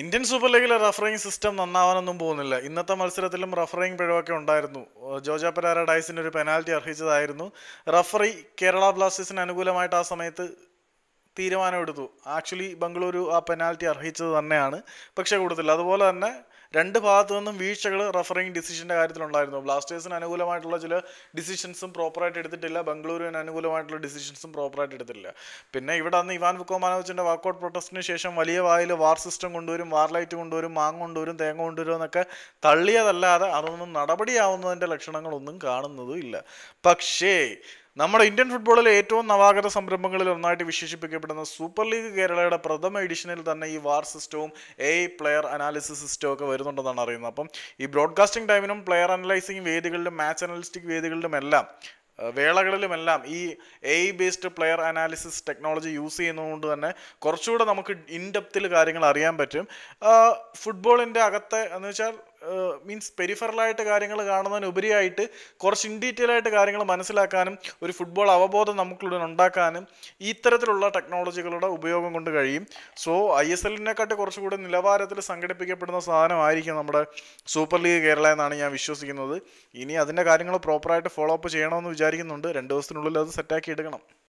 Indian super ലീഗിലെ refereeing system നന്നാവാനൊന്നും പോകുന്നില്ല ഇന്നത്തെ മത്സരത്തിലും റഫറിംഗ് പിഴവൊക്കെ ഉണ്ടായിരുന്നു ജോജ പെരാര ഡൈസിന് ഒരു പെനാൽറ്റി അർഹിച്ചതായിരുന്നു റഫറി കേരള ബ്ലാസ്റ്റേഴ്സിന് അനുകൂലമായിട്ട് ആ സമയത്ത് തീരുമാനമെടുത്തു ആക്ച്വലി ബംഗളൂരു ആ പെനാൽറ്റി അർഹിച്ചത് തന്നെയാണ് പക്ഷേ കൊടുത്തില്ല അതുപോലെ തന്നെ രണ്ട് ഭാഗത്തു നിന്നും വീഴ്ചകൾ റഫറിംഗ് ഡിസിഷൻ്റെ കാര്യത്തിലുണ്ടായിരുന്നു ബ്ലാസ്റ്റേഴ്സിന് അനുകൂലമായിട്ടുള്ള ചില ഡിസിഷൻസും പ്രോപ്പറായിട്ട് എടുത്തിട്ടില്ല ബംഗളൂരുവിന് അനുകൂലമായിട്ടുള്ള ഡിസിഷൻസും പ്രോപ്പറായിട്ട് എടുത്തിട്ടില്ല പിന്നെ ഇവിടെ അന്ന് ഇവാൻ ബുക്കോമാനോവിച്ചിൻ്റെ വർക്കൗട്ട് പ്രൊട്ടസ്റ്റിന് ശേഷം വലിയ വായിൽ വാർ സിസ്റ്റം കൊണ്ടുവരും വാർ ലൈറ്റ് കൊണ്ടുവരും മാങ്ങ കൊണ്ടുവരും തേങ്ങ കൊണ്ടുവരും എന്നൊക്കെ തള്ളിയതല്ലാതെ അതൊന്നും നടപടിയാവുന്നതിൻ്റെ ലക്ഷണങ്ങളൊന്നും കാണുന്നതും ഇല്ല പക്ഷേ നമ്മുടെ ഇന്ത്യൻ ഫുട്ബോളിലെ ഏറ്റവും നവാഗത സംരംഭങ്ങളിൽ ഒന്നായിട്ട് വിശേഷിപ്പിക്കപ്പെടുന്ന സൂപ്പർ ലീഗ് കേരളയുടെ പ്രഥമ എഡിഷനിൽ തന്നെ ഈ വാർ സിസ്റ്റവും എ പ്ലെയർ അനാലിസിസ് സിസ്റ്റവും ഒക്കെ വരുന്നുണ്ടെന്നാണ് അറിയുന്നത് അപ്പം ഈ ബ്രോഡ്കാസ്റ്റിംഗ് ടൈമിനും പ്ലെയർ അനലൈസിംഗ് വേദികളിലും മാച്ച് അനലിസ്റ്റിക് വേദികളിലും എല്ലാം വേളകളിലുമെല്ലാം ഈ A based player analysis technology use ചെയ്യുന്നതുകൊണ്ട് തന്നെ കുറച്ചുകൂടെ നമുക്ക് ഇൻ ഡെപ്തിൽ കാര്യങ്ങൾ അറിയാൻ പറ്റും ഫുട്ബോളിൻ്റെ അകത്തെ എന്ന് വെച്ചാൽ മീൻസ് പെരിഫറലായിട്ട് കാര്യങ്ങൾ കാണുന്നതിനുപരിയായിട്ട് കുറച്ച് ഇൻ ഡീറ്റെയിൽ ആയിട്ട് കാര്യങ്ങൾ മനസ്സിലാക്കാനും ഒരു ഫുട്ബോൾ അവബോധം നമുക്കുള്ളിൽ ഉണ്ടാക്കാനും ഇത്തരത്തിലുള്ള ടെക്നോളജികളുടെ ഉപയോഗം കൊണ്ട് കഴിയും സോ ഐ എസ് എല്ലിനെക്കാട്ടി കുറച്ചുകൂടി നിലവാരത്തിൽ സംഘടിപ്പിക്കപ്പെടുന്ന സാധനമായിരിക്കും നമ്മുടെ സൂപ്പർ ലീഗ് കേരള എന്നാണ് ഞാൻ വിശ്വസിക്കുന്നത് ഇനി അതിൻ്റെ കാര്യങ്ങൾ പ്രോപ്പറായിട്ട് ഫോളോ അപ്പ് ചെയ്യണമെന്ന് വിചാരിക്കുന്നുണ്ട് രണ്ട് ദിവസത്തിനുള്ളിൽ അത് സെറ്റാക്കി എടുക്കണം